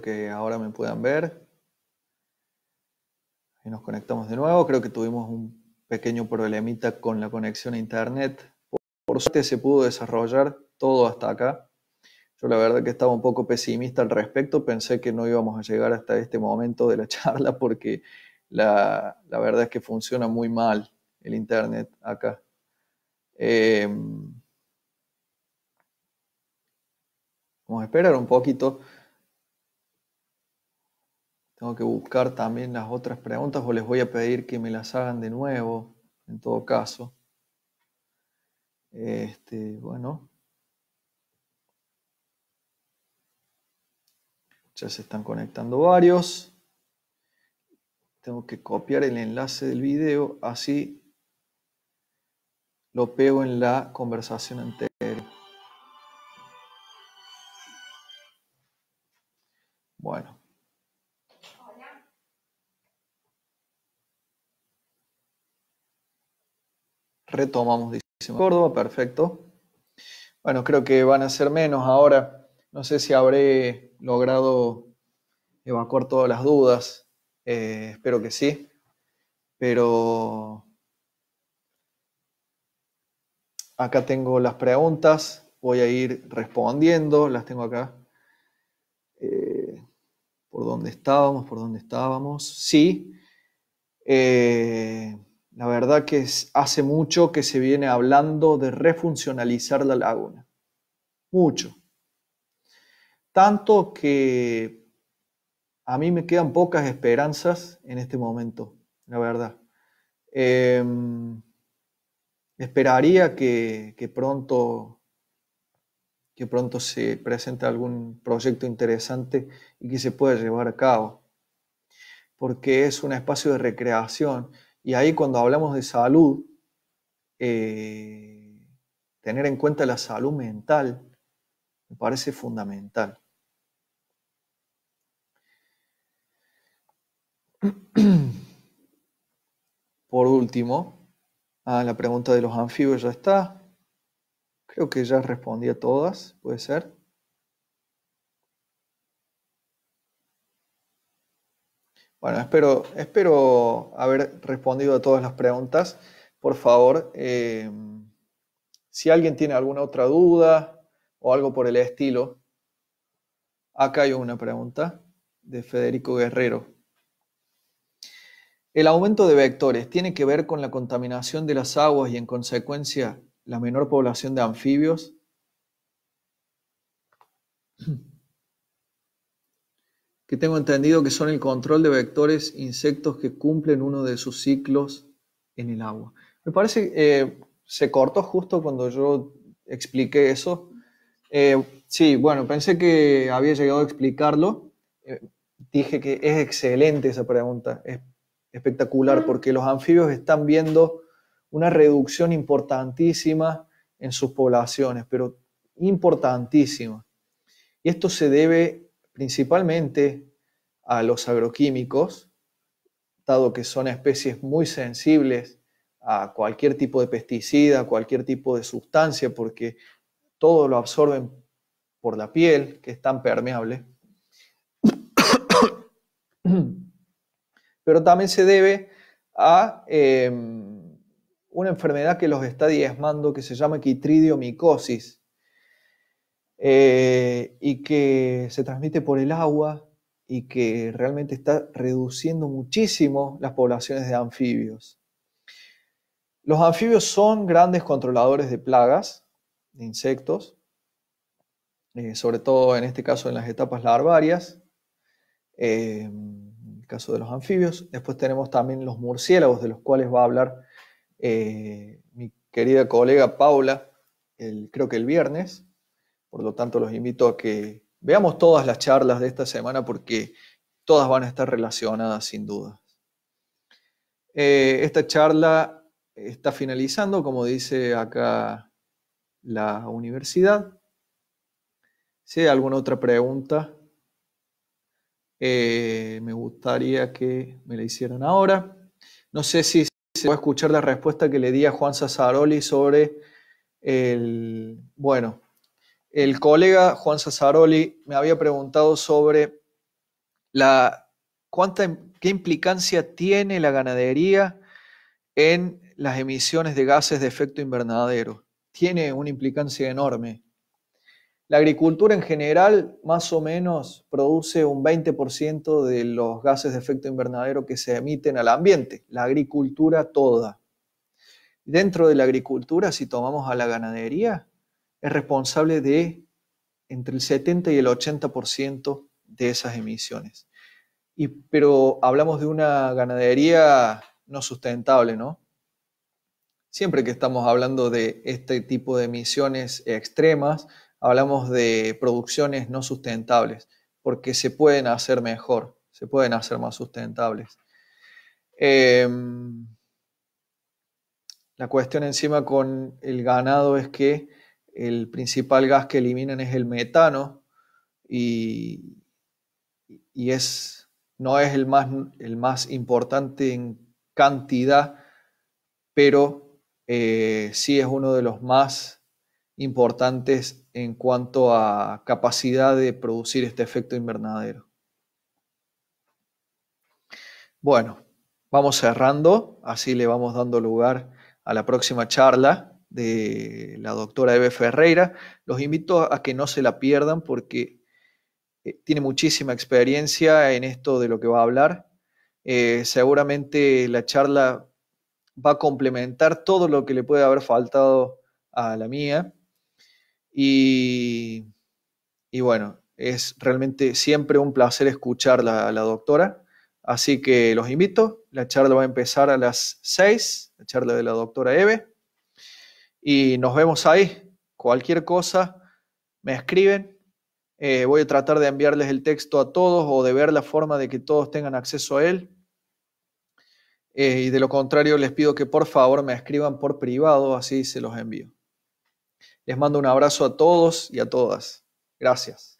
que ahora me puedan ver. y nos conectamos de nuevo. Creo que tuvimos un pequeño problemita con la conexión a internet. Por, suerte se pudo desarrollar todo hasta acá. Yo la verdad que estaba un poco pesimista al respecto, pensé que no íbamos a llegar hasta este momento de la charla porque la, verdad es que funciona muy mal el Internet acá. Em, vamos a esperar un poquito. Tengo que buscar también las otras preguntas o les voy a pedir que me las hagan de nuevo, en todo caso. Este, bueno. Ya se están conectando varios. Tengo que copiar el enlace del video, así lo pego en la conversación anterior. Bueno. Retomamos, dice Córdoba, perfecto. Bueno, creo que van a ser menos ahora. No sé si habré logrado evacuar todas las dudas. Eh, espero que sí. Pero acá tengo las preguntas. Voy a ir respondiendo. Las tengo acá. Eh, ¿Por dónde estábamos? ¿Por dónde estábamos? Sí. Eh, verdad que hace mucho que se viene hablando de refuncionalizar la laguna. Mucho. Tanto que a mí me quedan pocas esperanzas en este momento, la verdad. Em, esperaría que, que, pronto, que pronto se presente algún proyecto interesante y que se pueda llevar a cabo, porque es un espacio de recreación y ahí cuando hablamos de salud, eh, tener en cuenta la salud mental me parece fundamental. Por último, ah, la pregunta de los anfibios ya está. Creo que ya respondí a todas, puede ser. Bueno, espero, haber respondido a todas las preguntas. Por favor, eh, si alguien tiene alguna otra duda o algo por el estilo, acá hay una pregunta de Federico Guerrero. El aumento de vectores tiene que ver con la contaminación de las aguas y en consecuencia la menor población de anfibios que tengo entendido que son el control de vectores insectos que cumplen uno de sus ciclos en el agua. Me parece que eh, se cortó justo cuando yo expliqué eso. Eh, sí, bueno, pensé que había llegado a explicarlo. Eh, dije que es excelente esa pregunta, es espectacular, porque los anfibios están viendo una reducción importantísima en sus poblaciones, pero importantísima. Y esto se debe principalmente a los agroquímicos, dado que son especies muy sensibles a cualquier tipo de pesticida, a cualquier tipo de sustancia, porque todo lo absorben por la piel, que es tan permeable. Pero también se debe a em, una enfermedad que los está diezmando, que se llama quitridiomicosis, eh, y que se transmite por el agua y que realmente está reduciendo muchísimo las poblaciones de anfibios. Los anfibios son grandes controladores de plagas, de insectos, eh, sobre todo en este caso en las etapas larvarias, eh, en el caso de los anfibios. Después tenemos también los murciélagos, de los cuales va a hablar mi querida colega Paula, creo que el viernes. Por lo tanto, los invito a que veamos todas las charlas de esta semana porque todas van a estar relacionadas sin duda. Eh, esta charla está finalizando, como dice acá la universidad. Si hay alguna otra pregunta, eh, me gustaría que me la hicieran ahora. No sé si se va a escuchar la respuesta que le di a Juan Sassaroli sobre el, bueno, el colega Juan Sassaroli me había preguntado sobre la, qué implicancia tiene la ganadería en las emisiones de gases de efecto invernadero. Tiene una implicancia enorme. La agricultura en general más o menos produce un 20% de los gases de efecto invernadero que se emiten al ambiente, la agricultura toda. Dentro de la agricultura, si tomamos a la ganadería, es responsable de entre el 70 y el 80% de esas emisiones. pero hablamos de una ganadería no sustentable, ¿no? Siempre que estamos hablando de este tipo de emisiones extremas, hablamos de producciones no sustentables, porque se pueden hacer mejor, se pueden hacer más sustentables. Em, la cuestión encima con el ganado es que el principal gas que eliminan es el metano y, es, no es el más, importante en cantidad, pero eh, sí es uno de los más importantes en cuanto a capacidad de producir este efecto invernadero. Bueno, vamos cerrando, así le vamos dando lugar a la próxima charla de la doctora Eve Ferreira. Los invito a que no se la pierdan porque eh, tiene muchísima experiencia en esto de lo que va a hablar. Eh, seguramente la charla va a complementar todo lo que le puede haber faltado a la mía. Y, y bueno, es realmente siempre un placer escucharla a la doctora. Así que los invito. La charla va a empezar a las 6, la charla de la doctora Eve y nos vemos ahí. Cualquier cosa, me escriben. Eh, voy a tratar de enviarles el texto a todos o de ver la forma de que todos tengan acceso a él. Eh, y de lo contrario, les pido que por favor me escriban por privado, así se los envío. Les mando un abrazo a todos y a todas. Gracias.